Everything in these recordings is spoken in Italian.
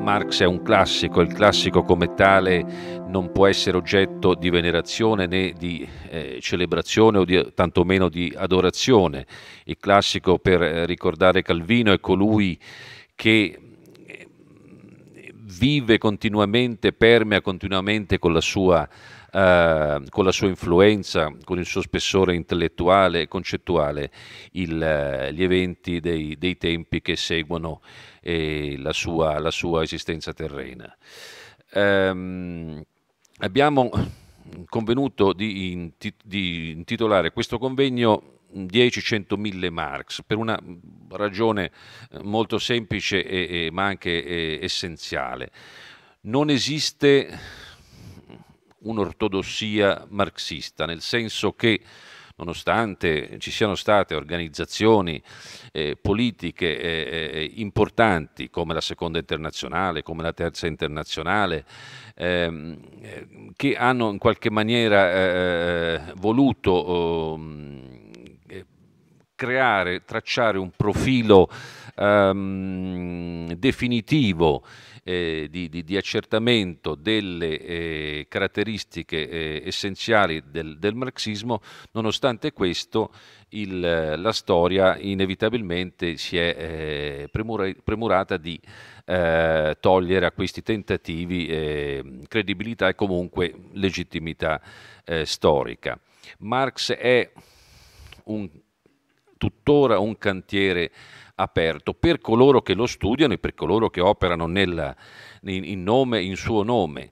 Marx è un classico, il classico come tale non può essere oggetto di venerazione né di eh, celebrazione o di, tantomeno di adorazione. Il classico per eh, ricordare Calvino è colui che vive continuamente, permea continuamente con la sua, eh, con la sua influenza, con il suo spessore intellettuale e concettuale il, eh, gli eventi dei, dei, tempi che seguono eh, la, sua, la, sua, esistenza terrena. Ehm, abbiamo convenuto di, di intitolare questo convegno 10, 100, 1000 marks per una ragione eh, molto semplice e, e, ma anche e, essenziale. Non esiste un'ortodossia marxista, nel senso che nonostante ci siano state organizzazioni eh, politiche eh, eh importanti come la seconda internazionale, come la terza internazionale, ehm, eh, che hanno in qualche maniera eh, voluto ehm, creare, tracciare un profilo ehm, definitivo eh, di, di, di, accertamento delle eh, caratteristiche eh, essenziali del, del, marxismo, nonostante questo il, la storia inevitabilmente si è eh, premura, premurata di eh, togliere a questi tentativi ehm, credibilità e comunque legittimità eh, storica. Marx è un tuttora un cantiere aperto per coloro che lo studiano e per coloro che operano nella, in, in, nome, in suo nome.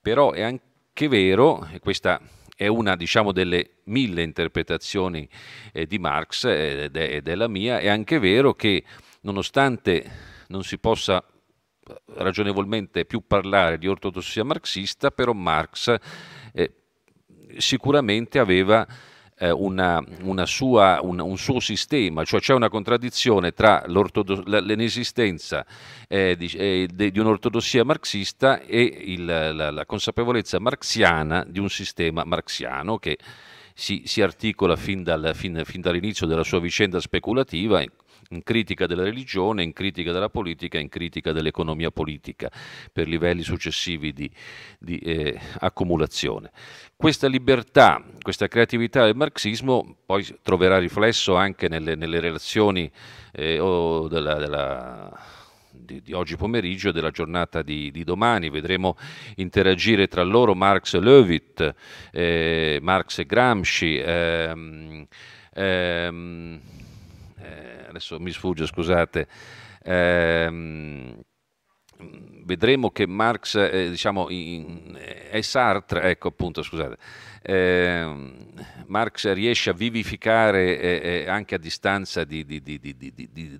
Però è anche vero, e questa è una diciamo, delle mille interpretazioni eh, di Marx eh, ed eh, è, della mia, è anche vero che nonostante non si possa eh, ragionevolmente più parlare di ortodossia marxista, però Marx eh, sicuramente aveva eh, una, una sua, un, un, suo sistema, cioè c'è una contraddizione tra l'inesistenza eh, di, eh, di un'ortodossia marxista e il, la, la consapevolezza marxiana di un sistema marxiano che si, si articola fin, dal, fin, fin dall'inizio della sua vicenda speculativa in critica della religione, in critica della politica, in critica dell'economia politica per livelli successivi di, di eh, accumulazione. Questa libertà, questa creatività del marxismo poi troverà riflesso anche nelle, nelle relazioni eh, della, della di, di, oggi pomeriggio e della giornata di, di, domani. Vedremo interagire tra loro Marx e Löwit, eh, Marx e Gramsci. Ehm, ehm, eh, adesso mi sfugge, scusate. Eh, vedremo che Marx, eh, diciamo, in, e eh, Sartre, ecco appunto, scusate, eh, Marx riesce a vivificare eh, eh, anche a distanza di, di, di,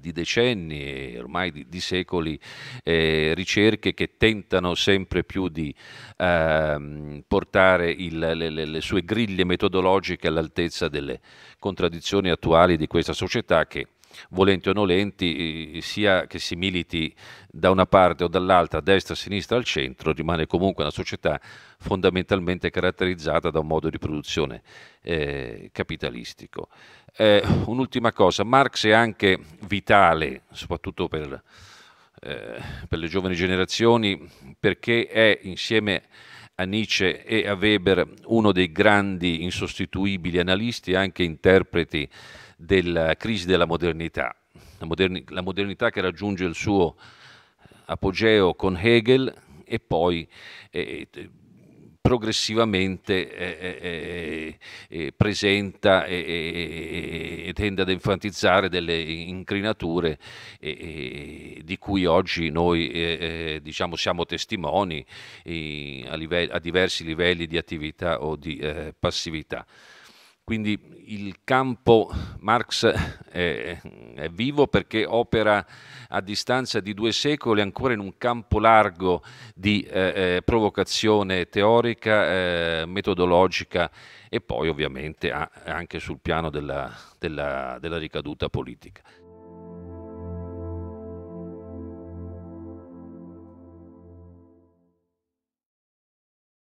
di decenni e ormai di, secoli eh, ricerche che tentano sempre più di ehm, portare il, le, le, le sue griglie metodologiche all'altezza delle contraddizioni attuali di questa società che volenti o nolenti, sia che si militi da una parte o dall'altra, destra, sinistra, al centro, rimane comunque una società fondamentalmente caratterizzata da un modo di produzione eh, capitalistico. Eh, un'ultima cosa, Marx è anche vitale, soprattutto per, eh, per le giovani generazioni, perché è insieme a Nietzsche e a Weber uno dei grandi insostituibili analisti e anche interpreti della eh, crisi della modernità, la, moderni, la modernità che raggiunge il suo eh, apogeo con Hegel e poi eh, eh progressivamente eh, eh, presenta e tende ad enfatizzare delle incrinature di cui oggi noi diciamo siamo testimoni a, livelli, a, diversi livelli di attività o di passività. Quindi il campo Marx è, è, vivo perché opera a distanza di due secoli ancora in un campo largo di eh, eh provocazione teorica, eh, metodologica e poi ovviamente anche sul piano della, della, della ricaduta politica.